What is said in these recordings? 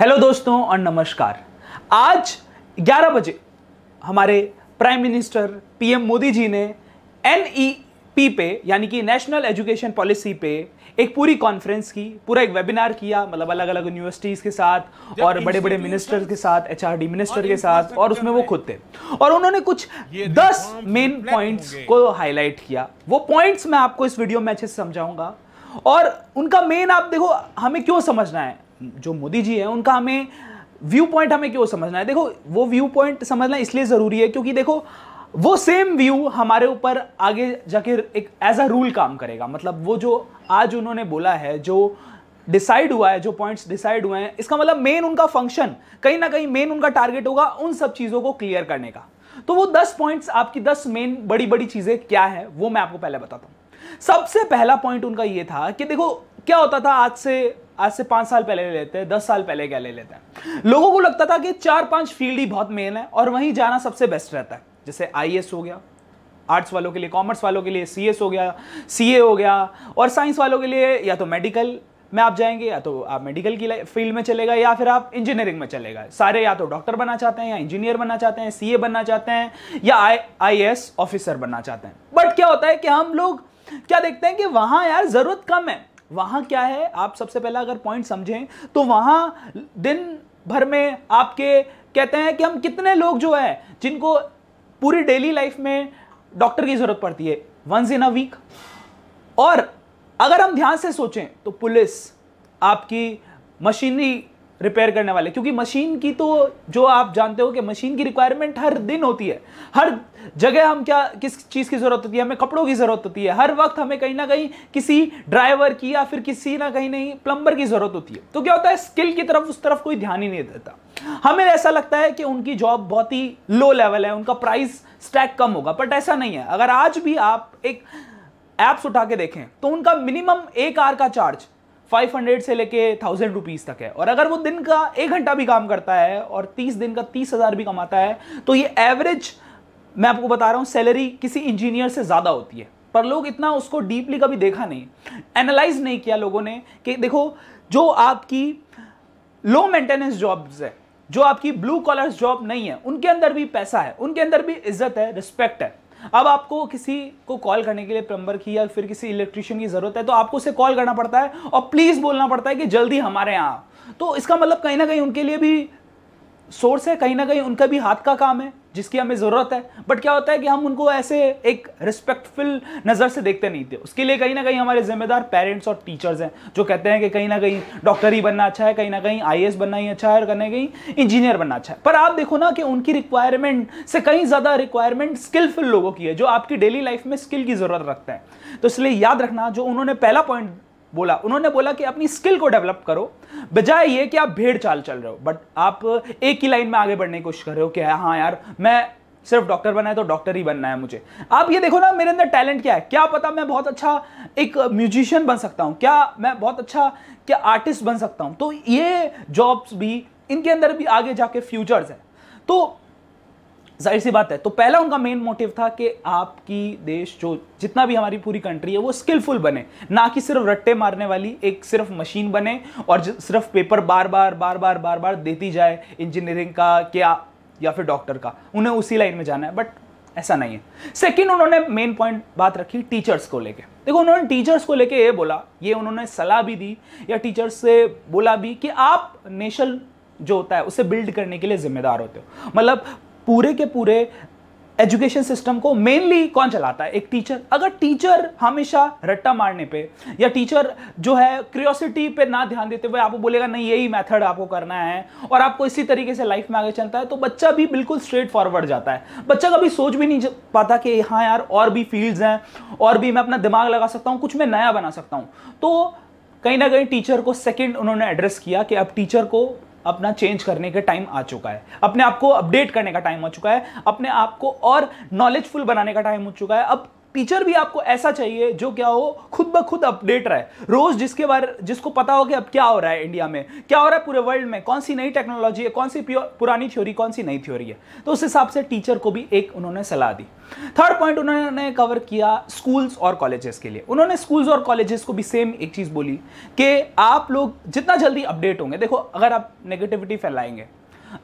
hello दोस्तों और नमस्कार आज 11 बजे हमारे prime minister PM Modi ji ने एन पी e पे यानी कि नेशनल एजुकेशन पॉलिसी पे एक पूरी कॉन्फ्रेंस की पूरा एक वेबिनार किया मतलब अलग अलग यूनिवर्सिटीज़ के साथ और बड़े बड़े मिनिस्टर के साथ एच मिनिस्टर के साथ और उसमें वो खुद थे और उन्होंने कुछ तो दस मेन पॉइंट्स को हाईलाइट किया वो पॉइंट्स मैं आपको इस वीडियो में अच्छे से समझाऊंगा और उनका मेन आप देखो हमें क्यों समझना है जो मोदी जी हैं उनका हमें व्यू पॉइंट हमें क्यों समझना है देखो वो व्यू पॉइंट समझना इसलिए ज़रूरी है क्योंकि देखो वो सेम व्यू हमारे ऊपर आगे जाके एक एज अ रूल काम करेगा मतलब वो जो आज उन्होंने बोला है जो डिसाइड हुआ है जो पॉइंट्स डिसाइड हुए हैं इसका मतलब मेन उनका फंक्शन कहीं ना कहीं मेन उनका टारगेट होगा उन सब चीज़ों को क्लियर करने का तो वो दस पॉइंट्स आपकी दस मेन बड़ी बड़ी चीज़ें क्या है वो मैं आपको पहले बताता हूँ सबसे पहला पॉइंट उनका ये था कि देखो क्या होता था आज से आज से पांच साल पहले ले लेते हैं दस साल पहले क्या ले लेते हैं लोगों को लगता था कि चार पांच फील्ड ही बहुत मेन है और वहीं जाना सबसे बेस्ट रहता है जैसे आई e हो गया आर्ट्स वालों के लिए कॉमर्स वालों के लिए सी e हो गया सी हो गया और साइंस वालों के लिए या तो मेडिकल में आप जाएंगे या तो आप मेडिकल की फील्ड में चलेगा या फिर आप इंजीनियरिंग में चलेगा सारे या तो डॉक्टर बनना चाहते हैं या इंजीनियर बनना चाहते हैं सीए बनना चाहते हैं या आई ऑफिसर e बनना चाहते हैं बट क्या होता है कि हम लोग क्या देखते हैं कि वहां यार जरूरत कम है वहां क्या है आप सबसे पहला अगर पॉइंट समझें तो वहां दिन भर में आपके कहते हैं कि हम कितने लोग जो है जिनको पूरी डेली लाइफ में डॉक्टर की ज़रूरत पड़ती है वंस इन अ वीक और अगर हम ध्यान से सोचें तो पुलिस आपकी मशीनरी रिपेयर करने वाले क्योंकि मशीन की तो जो आप जानते हो कि मशीन की रिक्वायरमेंट हर दिन होती है हर जगह हम क्या किस चीज़ की ज़रूरत होती है हमें कपड़ों की ज़रूरत होती है हर वक्त हमें कहीं ना कहीं किसी ड्राइवर की या फिर किसी ना कहीं नहीं प्लम्बर की ज़रूरत होती है तो क्या होता है स्किल की तरफ उस तरफ कोई ध्यान ही नहीं देता हमें ऐसा लगता है कि उनकी जॉब बहुत ही लो लेवल है उनका प्राइस स्टैक कम होगा बट ऐसा नहीं है अगर आज भी आप एक ऐप्स उठा के देखें तो उनका मिनिमम एक आर का चार्ज 500 से लेके थाउजेंड रुपीज़ तक है और अगर वो दिन का एक घंटा भी काम करता है और 30 दिन का तीस हज़ार भी कमाता है तो ये एवरेज मैं आपको बता रहा हूँ सैलरी किसी इंजीनियर से ज़्यादा होती है पर लोग इतना उसको डीपली कभी देखा नहीं एनालाइज नहीं किया लोगों ने कि देखो जो आपकी लो मेंटेनेंस जॉब्स है जो आपकी ब्लू कॉलर जॉब नहीं है उनके अंदर भी पैसा है उनके अंदर भी इज्जत है रिस्पेक्ट है अब आपको किसी को कॉल करने के लिए प्लम्बर की या फिर किसी इलेक्ट्रिशियन की ज़रूरत है तो आपको उसे कॉल करना पड़ता है और प्लीज़ बोलना पड़ता है कि जल्दी हमारे यहाँ तो इसका मतलब कहीं ना कहीं उनके लिए भी सोर्स है कहीं ना कहीं उनका भी हाथ का काम है जिसकी हमें ज़रूरत है बट क्या होता है कि हम उनको ऐसे एक रिस्पेक्टफुल नज़र से देखते नहीं थे उसके लिए कहीं ना कहीं हमारे जिम्मेदार पेरेंट्स और टीचर्स हैं जो कहते हैं कि कहीं ना कहीं डॉक्टर ही बनना अच्छा है कहीं ना कहीं आई बनना ही अच्छा है और कहीं ना कहीं इंजीनियर बनना अच्छा है पर आप देखो ना कि उनकी रिक्वायरमेंट से कहीं ज़्यादा रिक्वायरमेंट स्किलफुल लोगों की है जो आपकी डेली लाइफ में स्किल की ज़रूरत रखते हैं तो इसलिए याद रखना जो उन्होंने पहला पॉइंट बोला उन्होंने बोला कि अपनी स्किल को डेवलप करो बजाय ये कि आप भेड़ चाल चल रहे हो बट आप एक ही लाइन में आगे बढ़ने की कोशिश कर रहे हो कि हाँ यार मैं सिर्फ डॉक्टर बना है तो डॉक्टर ही बनना है मुझे आप ये देखो ना मेरे अंदर टैलेंट क्या है क्या पता मैं बहुत अच्छा एक म्यूजिशियन बन सकता हूँ क्या मैं बहुत अच्छा क्या आर्टिस्ट बन सकता हूँ तो ये जॉब्स भी इनके अंदर भी आगे जाके फ्यूचर्स हैं तो जाहिर सी बात है तो पहला उनका मेन मोटिव था कि आपकी देश जो जितना भी हमारी पूरी कंट्री है वो स्किलफुल बने ना कि सिर्फ रट्टे मारने वाली एक सिर्फ मशीन बने और सिर्फ पेपर बार बार बार बार बार बार देती जाए इंजीनियरिंग का क्या या फिर डॉक्टर का उन्हें उसी लाइन में जाना है बट ऐसा नहीं है सेकेंड उन्होंने मेन पॉइंट बात रखी टीचर्स को लेके देखो उन्होंने टीचर्स को लेके ये बोला ये उन्होंने सलाह भी दी या टीचर्स से बोला भी कि आप नेशनल जो होता है उसे बिल्ड करने के लिए जिम्मेदार होते हो मतलब पूरे के पूरे एजुकेशन सिस्टम को मेनली कौन चलाता है एक टीचर अगर टीचर हमेशा रट्टा मारने पे या टीचर जो है क्रियोसिटी पे ना ध्यान देते हुए आपको बोलेगा नहीं यही मेथड आपको करना है और आपको इसी तरीके से लाइफ में आगे चलता है तो बच्चा भी बिल्कुल स्ट्रेट फॉरवर्ड जाता है बच्चा कभी सोच भी नहीं पाता कि हाँ यार और भी फील्ड्स हैं और भी मैं अपना दिमाग लगा सकता हूँ कुछ मैं नया बना सकता हूँ तो कहीं ना कहीं टीचर को सेकेंड उन्होंने एड्रेस किया कि अब टीचर को अपना चेंज करने का टाइम आ चुका है अपने आप को अपडेट करने का टाइम आ चुका है अपने आप को और नॉलेजफुल बनाने का टाइम हो चुका है अब टीचर भी आपको ऐसा चाहिए जो क्या हो खुद ब खुद अपडेट रहे रोज जिसके बारे जिसको पता हो कि अब क्या हो रहा है इंडिया में क्या हो रहा है पूरे वर्ल्ड में कौन सी नई टेक्नोलॉजी है कौन सी पुरानी थ्योरी कौन सी नई थ्योरी है तो उस हिसाब से टीचर को भी एक उन्होंने सलाह दी थर्ड पॉइंट उन्होंने कवर किया स्कूल्स और कॉलेजेस के लिए उन्होंने स्कूल्स और कॉलेजेस को भी सेम एक चीज़ बोली कि आप लोग जितना जल्दी अपडेट होंगे देखो अगर आप नेगेटिविटी फैलाएंगे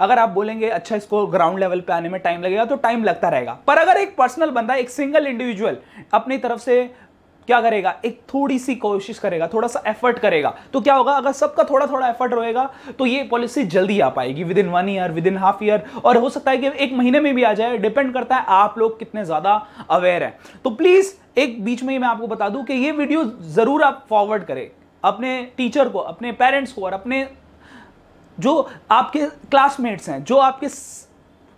अगर आप बोलेंगे अच्छा इसको ग्राउंड लेवल पे आने में टाइम लगेगा तो टाइम लगता रहेगा पर अगर एक पर्सनल बंदा एक सिंगल इंडिविजुअल अपनी तरफ से क्या करेगा एक थोड़ी सी कोशिश करेगा थोड़ा सा एफर्ट करेगा तो क्या होगा अगर सबका थोड़ा थोड़ा एफर्ट रहेगा तो ये पॉलिसी जल्दी आ पाएगी within one year within half year और हो सकता है कि एक महीने में भी आ जाए डिपेंड करता है आप लोग कितने ज़्यादा अवेयर हैं तो प्लीज़ एक बीच में ही मैं आपको बता दूं कि ये वीडियो ज़रूर आप फॉरवर्ड करें अपने टीचर को अपने पेरेंट्स को और अपने जो आपके क्लासमेट्स हैं जो आपके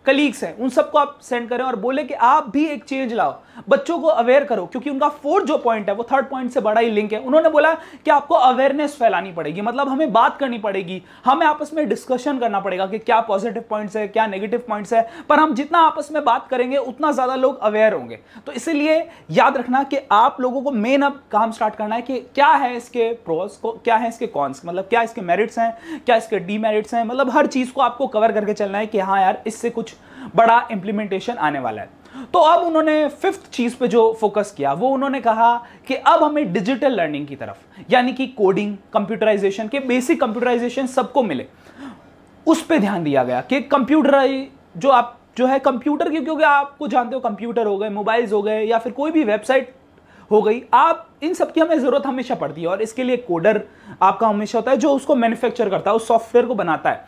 कलीग्स हैं उन सबको आप सेंड करें और बोले कि आप भी एक चेंज लाओ बच्चों को अवेयर करो क्योंकि उनका फोर्थ जो पॉइंट है वो थर्ड पॉइंट से बड़ा ही लिंक है उन्होंने बोला कि आपको अवेयरनेस फैलानी पड़ेगी मतलब हमें बात करनी पड़ेगी हमें आपस में डिस्कशन करना पड़ेगा कि क्या पॉजिटिव पॉइंट्स है क्या नेगेटिव पॉइंट्स है पर हम जितना आपस में बात करेंगे उतना ज़्यादा लोग अवेयर होंगे तो इसीलिए याद रखना कि आप लोगों को मेन अब काम स्टार्ट करना है कि क्या है इसके प्रोस को क्या है इसके कॉन्स मतलब क्या इसके मेरिट्स हैं क्या इसके डीमेरिट्स हैं मतलब हर चीज़ को आपको कवर करके चलना है कि हाँ यार इससे कुछ बड़ा इंप्लीमेंटेशन आने वाला है तो अब उन्होंने फिफ्थ चीज पे जो फोकस किया वो उन्होंने कहा कि अब हमें डिजिटल लर्निंग की तरफ यानी कि कोडिंग कंप्यूटराइजेशन के बेसिक कंप्यूटराइजेशन सबको मिले उस पर ध्यान दिया गया कि कंप्यूटराइज जो आप जो है कंप्यूटर क्योंकि क्योंकि आपको जानते हो कंप्यूटर हो गए मोबाइल्स हो गए या फिर कोई भी वेबसाइट हो गई आप इन सब की हमें ज़रूरत हमेशा पड़ती है और इसके लिए कोडर आपका हमेशा होता है जो उसको मैन्युफैक्चर करता है उस सॉफ्टवेयर को बनाता है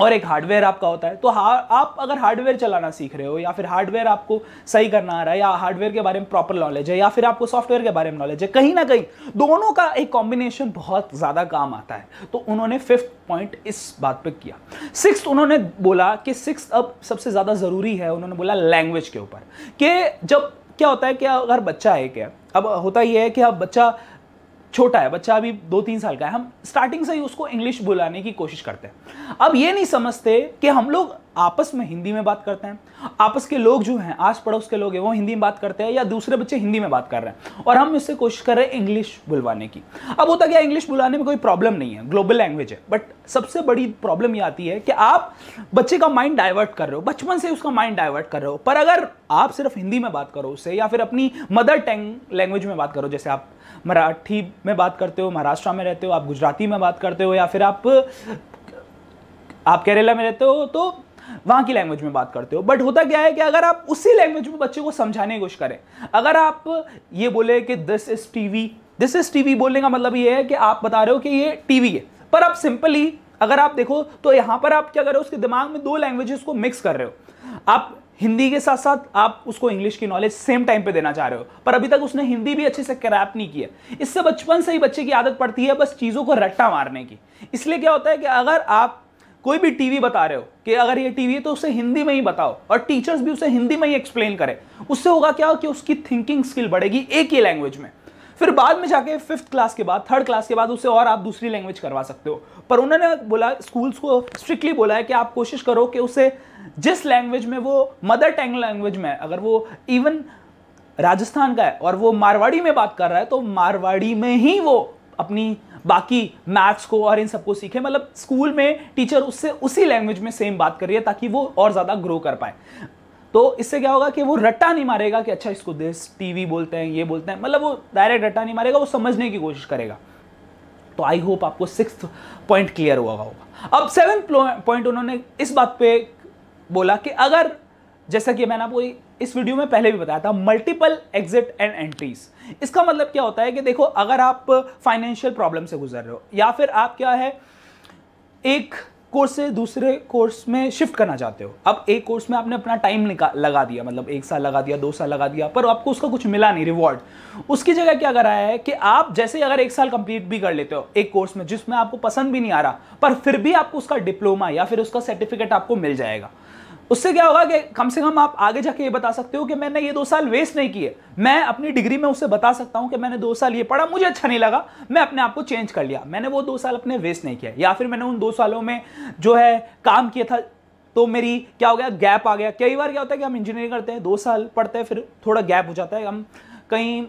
और एक हार्डवेयर आपका होता है तो हा आप अगर हार्डवेयर चलाना सीख रहे हो या फिर हार्डवेयर आपको सही करना आ रहा है या हार्डवेयर के बारे में प्रॉपर नॉलेज है या फिर आपको सॉफ्टवेयर के बारे में नॉलेज है कहीं ना कहीं दोनों का एक कॉम्बिनेशन बहुत ज़्यादा काम आता है तो उन्होंने फिफ्थ पॉइंट इस बात पर किया सिक्स उन्होंने बोला कि सिक्स अब सबसे ज़्यादा ज़रूरी है उन्होंने बोला लैंग्वेज के ऊपर कि जब क्या होता है कि अगर बच्चा है क्या अब होता ही है कि अब बच्चा छोटा है बच्चा अभी दो तीन साल का है हम स्टार्टिंग से ही उसको इंग्लिश बुलाने की कोशिश करते हैं अब ये नहीं समझते कि हम लोग आपस में हिंदी में बात करते हैं आपस के लोग जो हैं आस पड़ोस के लोग हैं वो हिंदी में बात करते हैं या दूसरे बच्चे हिंदी में बात कर रहे हैं और हम इससे कोशिश कर रहे हैं इंग्लिश बुलवाने की अब होता क्या इंग्लिश बुलाने में कोई प्रॉब्लम नहीं है ग्लोबल लैंग्वेज है बट सबसे बड़ी प्रॉब्लम ये आती है कि आप बच्चे का माइंड डाइवर्ट कर रहे हो बचपन से उसका माइंड डाइवर्ट कर रहे हो पर अगर आप सिर्फ हिंदी में बात करो उससे या फिर अपनी मदर टंग लैंग्वेज में बात करो जैसे आप मराठी में बात करते हो महाराष्ट्र में रहते हो आप गुजराती में बात करते हो या फिर आप आप केरला में रहते हो तो वहां की लैंग्वेज में बात करते हो बट होता क्या है कि अगर आप उसी लैंग्वेज में बच्चे को समझाने की कोशिश करें अगर आप ये बोले कि this is TV this is TV बोलने का मतलब ये है कि आप बता रहे हो कि ये टीवी है पर आप सिंपली अगर आप देखो तो यहां पर आप क्या कर रहे हो उसके दिमाग में दो लैंग्वेजेस को मिक्स कर रहे हो आप हिंदी के साथ साथ आप उसको इंग्लिश की नॉलेज सेम टाइम पे देना चाह रहे हो पर अभी तक उसने हिंदी भी अच्छे से क्रैप नहीं किया इससे बचपन से ही बच्चे की आदत पड़ती है बस चीज़ों को रट्टा मारने की इसलिए क्या होता है कि अगर आप कोई भी टीवी बता रहे हो कि अगर ये टीवी है तो उसे हिंदी में ही बताओ और टीचर्स भी उसे हिंदी में ही एक्सप्लेन करें उससे होगा क्या हो कि उसकी थिंकिंग स्किल बढ़ेगी एक ही लैंग्वेज में फिर बाद में जाके फिफ्थ क्लास के बाद थर्ड क्लास के बाद उसे और आप दूसरी लैंग्वेज करवा सकते हो पर उन्होंने बोला स्कूल्स को स्ट्रिक्टली बोला है कि आप कोशिश करो कि उसे जिस लैंग्वेज में वो मदर टंग लैंग्वेज में है अगर वो इवन राजस्थान का है और वो मारवाड़ी में बात कर रहा है तो मारवाड़ी में ही वो अपनी बाकी मैथ्स को और इन सबको सीखे मतलब स्कूल में टीचर उससे उसी लैंग्वेज में सेम बात कर रही है ताकि वो और ज़्यादा ग्रो कर पाए तो इससे क्या होगा कि वो रट्टा नहीं मारेगा कि अच्छा इसको दिस टीवी बोलते हैं ये बोलते हैं मतलब वो डायरेक्ट रट्टा नहीं मारेगा वो समझने की कोशिश करेगा तो आई होप आपको सिक्स पॉइंट क्लियर हुआ होगा अब सेवन पॉइंट उन्होंने इस बात पे बोला कि अगर जैसा कि मैंने आपको इस वीडियो में पहले भी बताया था मल्टीपल एग्जिट एंड एंट्रीज इसका मतलब क्या होता है कि देखो अगर आप फाइनेंशियल प्रॉब्लम से गुजर रहे हो या फिर आप क्या है एक कोर्स से दूसरे कोर्स में शिफ्ट करना चाहते हो अब एक कोर्स में आपने अपना टाइम लगा दिया मतलब एक साल लगा दिया दो साल लगा दिया पर आपको उसका कुछ मिला नहीं रिवॉर्ड उसकी जगह क्या कर रहा है कि आप जैसे अगर एक साल कंप्लीट भी कर लेते हो एक कोर्स में जिसमें आपको पसंद भी नहीं आ रहा पर फिर भी आपको उसका डिप्लोमा या फिर उसका सर्टिफिकेट आपको मिल जाएगा उससे क्या होगा कि कम से कम आप आगे जाके ये बता सकते हो कि मैंने ये दो साल वेस्ट नहीं किए मैं अपनी डिग्री में उसे बता सकता हूँ कि मैंने दो साल ये पढ़ा मुझे अच्छा नहीं लगा मैं अपने आप को चेंज कर लिया मैंने वो दो साल अपने वेस्ट नहीं किया या फिर मैंने उन दो सालों में जो है काम किया था तो मेरी क्या हो गया गैप आ गया कई बार क्या होता है कि हम इंजीनियरिंग करते हैं दो साल पढ़ते हैं फिर थोड़ा गैप हो जाता है हम कहीं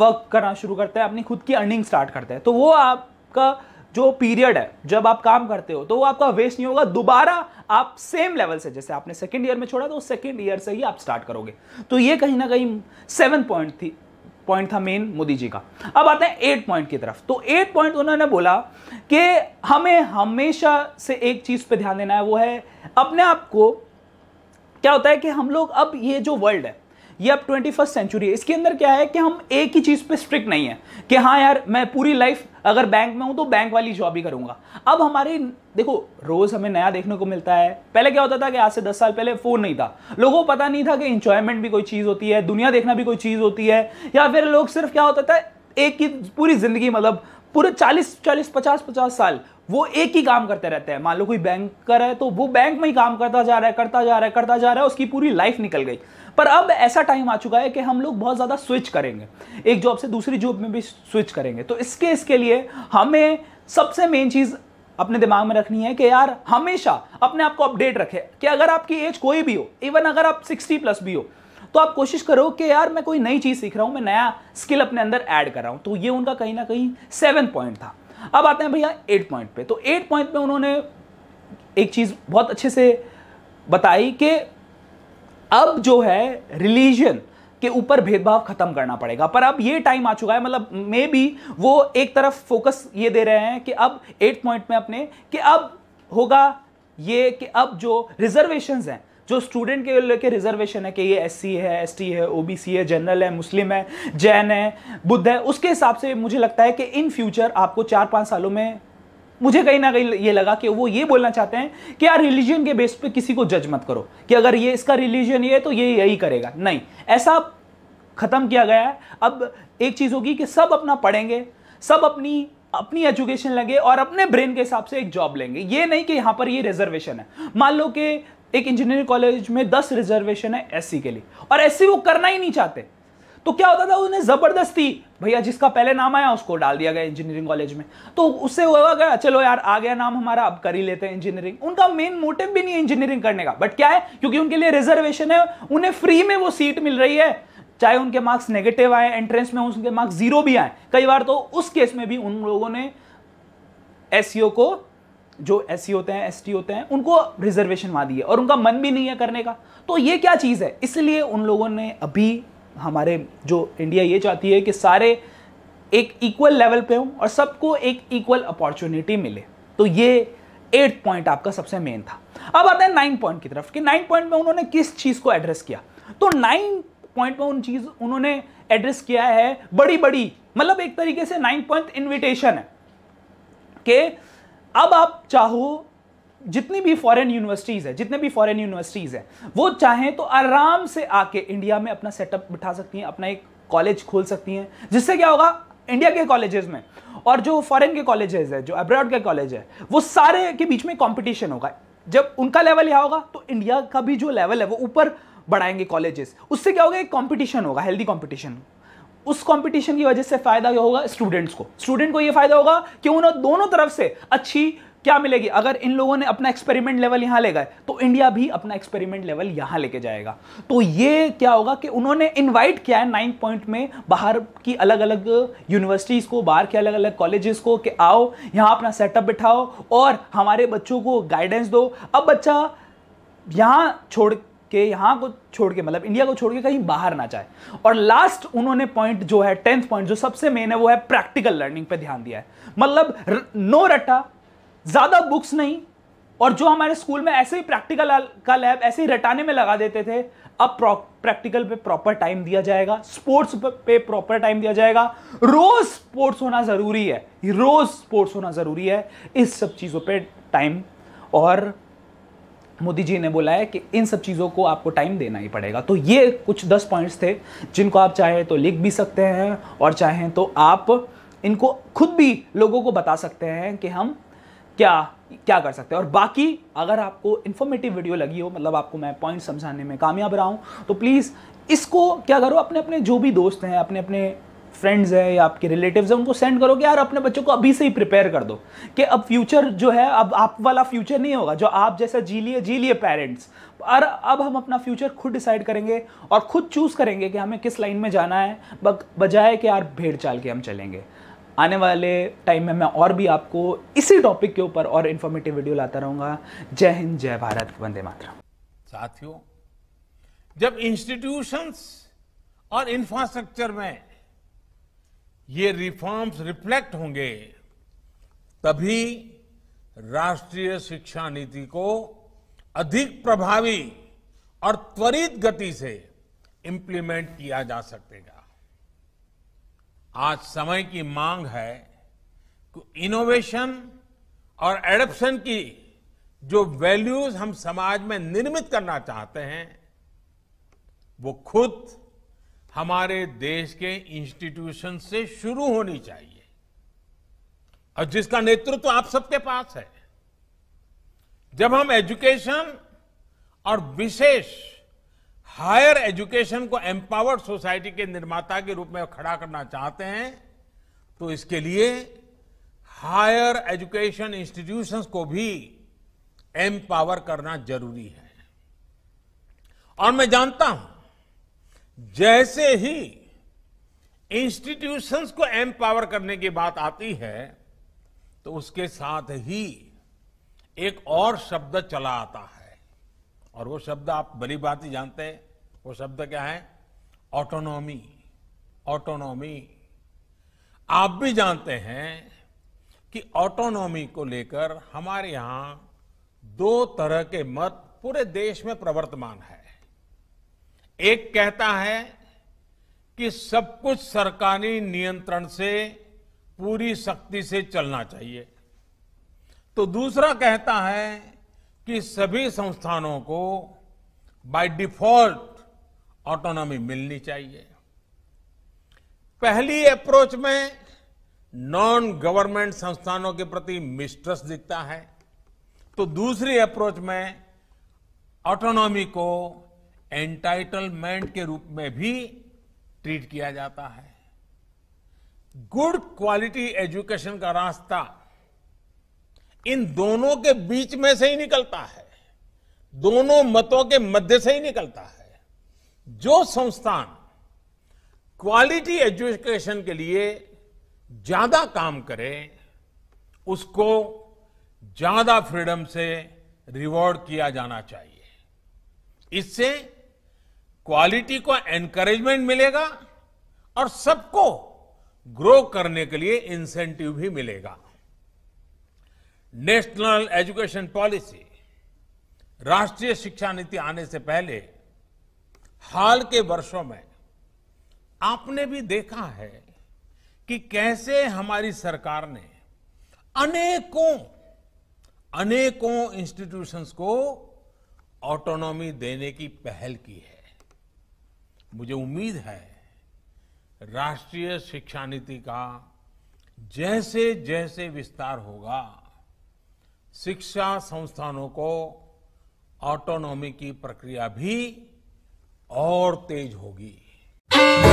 वर्क करना शुरू करते हैं अपनी खुद की अर्निंग स्टार्ट करते हैं तो वो आपका जो पीरियड है जब आप काम करते हो तो वो आपका वेस्ट नहीं होगा दोबारा आप सेम लेवल से जैसे आपने सेकेंड ईयर में छोड़ा तो सेकेंड ईयर से ही आप स्टार्ट करोगे तो ये कहीं ना कहीं सेवन पॉइंट थी पॉइंट था मेन मोदी जी का अब आते हैं एट पॉइंट की तरफ तो एट पॉइंट उन्होंने बोला कि हमें हमेशा से एक चीज़ पर ध्यान देना है वो है अपने आप को क्या होता है कि हम लोग अब ये जो वर्ल्ड है ये अब ट्वेंटी फर्स्ट सेंचुरी है इसके अंदर क्या है कि हम एक ही चीज़ पे स्ट्रिक्ट नहीं है कि हाँ यार मैं पूरी लाइफ अगर बैंक में हूं तो बैंक वाली जॉब ही करूंगा अब हमारी देखो रोज़ हमें नया देखने को मिलता है पहले क्या होता था कि आज से दस साल पहले फ़ोन नहीं था लोगों को पता नहीं था कि इंजॉयमेंट भी कोई चीज़ होती है दुनिया देखना भी कोई चीज़ होती है या फिर लोग सिर्फ क्या होता था एक ही पूरी ज़िंदगी मतलब पूरे चालीस चालीस पचास पचास साल वो एक ही काम करते रहते हैं मान लो कोई बैंकर है तो वो बैंक में ही काम करता जा रहा है करता जा रहा है करता जा रहा है उसकी पूरी लाइफ निकल गई पर अब ऐसा टाइम आ चुका है कि हम लोग बहुत ज़्यादा स्विच करेंगे एक जॉब से दूसरी जॉब में भी स्विच करेंगे तो इसके इसके लिए हमें सबसे मेन चीज़ अपने दिमाग में रखनी है कि यार हमेशा अपने आप को अपडेट रखें कि अगर आपकी एज कोई भी हो इवन अगर आप 60 प्लस भी हो तो आप कोशिश करो कि यार मैं कोई नई चीज़ सीख रहा हूँ मैं नया स्किल अपने अंदर ऐड कर रहा हूँ तो ये उनका कहीं ना कहीं सेवन पॉइंट था अब आते हैं भैया एट पॉइंट पे तो एट पॉइंट पे उन्होंने एक चीज़ बहुत अच्छे से बताई कि अब जो है रिलीजन के ऊपर भेदभाव खत्म करना पड़ेगा पर अब ये टाइम आ चुका है मतलब मे भी वो एक तरफ फोकस ये दे रहे हैं कि अब एट पॉइंट में अपने कि अब होगा ये कि अब जो रिजर्वेशंस हैं जो स्टूडेंट के लेके रिजर्वेशन है कि ये एस है एस है ओ है जनरल है मुस्लिम है जैन है बुद्ध है उसके हिसाब से मुझे लगता है कि इन फ्यूचर आपको चार पाँच सालों में मुझे कहीं ना कहीं ये लगा कि वो ये बोलना चाहते हैं कि यार रिलीजन के बेस पे किसी को जज मत करो कि अगर ये इसका रिलीजन ये है तो ये यही करेगा नहीं ऐसा ख़त्म किया गया है अब एक चीज़ होगी कि सब अपना पढ़ेंगे सब अपनी अपनी एजुकेशन लेंगे और अपने ब्रेन के हिसाब से एक जॉब लेंगे ये नहीं कि यहाँ पर ये रिजर्वेशन है मान लो कि एक इंजीनियरिंग कॉलेज में दस रिजर्वेशन है एस के लिए और एस वो करना ही नहीं चाहते तो क्या होता था उन्हें जबरदस्ती भैया जिसका पहले नाम आया उसको डाल दिया गया इंजीनियरिंग कॉलेज में तो उससे हुआ गया चलो यार आ गया नाम हमारा अब कर ही लेते हैं इंजीनियरिंग उनका मेन मोटिव भी नहीं है इंजीनियरिंग करने का बट क्या है क्योंकि उनके लिए रिजर्वेशन है उन्हें फ्री में वो सीट मिल रही है चाहे उनके मार्क्स नेगेटिव आए एंट्रेंस में उनके मार्क्स जीरो भी आए कई बार तो उस केस में भी उन लोगों ने एस को जो एस होते हैं एस होते हैं उनको रिजर्वेशन वहाँ दी है और उनका मन भी नहीं है करने का तो ये क्या चीज़ है इसलिए उन लोगों ने अभी हमारे जो इंडिया ये चाहती है कि सारे एक इक्वल लेवल पे हों और सबको एक इक्वल अपॉर्चुनिटी मिले तो ये एट पॉइंट आपका सबसे मेन था अब आते हैं नाइन पॉइंट की तरफ कि नाइन पॉइंट में उन्होंने किस चीज़ को एड्रेस किया तो नाइन पॉइंट में उन चीज़ उन्होंने एड्रेस किया है बड़ी बड़ी मतलब एक तरीके से नाइन पॉइंट इन्विटेशन है कि अब आप चाहो जितनी भी फॉरेन यूनिवर्सिटीज़ है जितने भी फॉरेन यूनिवर्सिटीज़ हैं वो चाहें तो आराम से आके इंडिया में अपना सेटअप बिठा सकती हैं अपना एक कॉलेज खोल सकती हैं जिससे क्या होगा इंडिया के कॉलेजेस में और जो फॉरेन के कॉलेजेस है जो अब्रॉड के कॉलेज है वो सारे के बीच में कॉम्पिटिशन होगा जब उनका लेवल यहाँ होगा तो इंडिया का भी जो लेवल है वो ऊपर बढ़ाएंगे कॉलेजेस उससे क्या होगा एक कॉम्पिटिशन होगा हेल्दी कॉम्पिटिशन उस कंपटीशन की वजह से फायदा होगा स्टूडेंट्स को स्टूडेंट को ये फायदा होगा कि उन्हें दोनों तरफ से अच्छी क्या मिलेगी अगर इन लोगों ने अपना एक्सपेरिमेंट लेवल यहाँ ले गए तो इंडिया भी अपना एक्सपेरिमेंट लेवल यहाँ लेके जाएगा तो ये क्या होगा कि उन्होंने इनवाइट किया है नाइन पॉइंट में बाहर की अलग अलग यूनिवर्सिटीज़ को बाहर के अलग अलग कॉलेजेस को कि आओ यहाँ अपना सेटअप बिठाओ और हमारे बच्चों को गाइडेंस दो अब बच्चा यहाँ छोड़ कि यहाँ को छोड़ के मतलब इंडिया को छोड़ के कहीं बाहर ना जाए और लास्ट उन्होंने पॉइंट जो है टेंथ पॉइंट जो सबसे मेन है वो है प्रैक्टिकल लर्निंग पे ध्यान दिया है मतलब नो रटा ज़्यादा बुक्स नहीं और जो हमारे स्कूल में ऐसे ही प्रैक्टिकल का लैब ऐसे ही रटाने में लगा देते थे अब प्रैक्टिकल पे प्रॉपर टाइम दिया जाएगा स्पोर्ट्स पे प्रॉपर टाइम दिया जाएगा रोज स्पोर्ट्स होना ज़रूरी है रोज स्पोर्ट्स होना ज़रूरी है इस सब चीज़ों पे टाइम और मोदी जी ने बोला है कि इन सब चीज़ों को आपको टाइम देना ही पड़ेगा तो ये कुछ दस पॉइंट्स थे जिनको आप चाहें तो लिख भी सकते हैं और चाहें तो आप इनको खुद भी लोगों को बता सकते हैं कि हम क्या क्या कर सकते हैं और बाकी अगर आपको इन्फॉर्मेटिव वीडियो लगी हो मतलब आपको मैं पॉइंट समझाने में कामयाब रहा हूँ तो प्लीज़ इसको क्या करो अपने अपने जो भी दोस्त हैं अपने अपने फ्रेंड्स हैं या आपके रिलेटिव्स हैं उनको सेंड करो कि यार अपने बच्चों को अभी से ही प्रिपेयर कर दो कि अब फ्यूचर जो है अब आप वाला फ्यूचर नहीं होगा जो आप जैसा जी लिए जी लिए पेरेंट्स और अब हम अपना फ्यूचर खुद डिसाइड करेंगे और खुद चूज़ करेंगे कि हमें किस लाइन में जाना है बजाय कि यार भेड़ चाल के हम चलेंगे आने वाले टाइम में मैं और भी आपको इसी टॉपिक के ऊपर और इन्फॉर्मेटिव वीडियो लाता रहूँगा जय हिंद जय भारत वंदे मातरम साथियों जब इंस्टीट्यूशंस और इंफ्रास्ट्रक्चर में ये रिफॉर्म्स रिफ्लेक्ट होंगे तभी राष्ट्रीय शिक्षा नीति को अधिक प्रभावी और त्वरित गति से इंप्लीमेंट किया जा सकेगा आज समय की मांग है कि इनोवेशन और एडप्शन की जो वैल्यूज हम समाज में निर्मित करना चाहते हैं वो खुद हमारे देश के इंस्टीट्यूशन से शुरू होनी चाहिए और जिसका नेतृत्व आप सबके पास है जब हम एजुकेशन और विशेष हायर एजुकेशन को एम्पावर्ड सोसाइटी के निर्माता के रूप में खड़ा करना चाहते हैं तो इसके लिए हायर एजुकेशन इंस्टीट्यूशंस को भी एम्पावर करना जरूरी है और मैं जानता हूं जैसे ही इंस्टीट्यूशंस को एम्पावर करने की बात आती है तो उसके साथ ही एक और शब्द चला आता है और वो शब्द आप बड़ी बात ही जानते हैं वो शब्द क्या है ऑटोनॉमी ऑटोनॉमी आप भी जानते हैं कि ऑटोनॉमी को लेकर हमारे यहां दो तरह के मत पूरे देश में प्रवर्तमान है एक कहता है कि सब कुछ सरकारी नियंत्रण से पूरी सख्ती से चलना चाहिए तो दूसरा कहता है कि सभी संस्थानों को बाय डिफॉल्ट ऑटोनॉमी मिलनी चाहिए पहली अप्रोच में नॉन गवर्नमेंट संस्थानों के प्रति मिस्ट्रस दिखता है तो दूसरी अप्रोच में ऑटोनॉमी को एंटाइटलमेंट के रूप में भी ट्रीट किया जाता है गुड क्वालिटी एजुकेशन का रास्ता इन दोनों के बीच में से ही निकलता है दोनों मतों के मध्य से ही निकलता है जो संस्थान क्वालिटी एजुकेशन के लिए ज्यादा काम करे उसको ज्यादा फ्रीडम से रिवॉर्ड किया जाना चाहिए इससे क्वालिटी को एनकरेजमेंट मिलेगा और सबको ग्रो करने के लिए इंसेंटिव भी मिलेगा नेशनल एजुकेशन पॉलिसी राष्ट्रीय शिक्षा नीति आने से पहले हाल के वर्षों में आपने भी देखा है कि कैसे हमारी सरकार ने अनेकों अनेकों इंस्टीट्यूशंस को ऑटोनॉमी देने की पहल की है मुझे उम्मीद है राष्ट्रीय शिक्षा नीति का जैसे जैसे विस्तार होगा शिक्षा संस्थानों को ऑटोनॉमी की प्रक्रिया भी और तेज होगी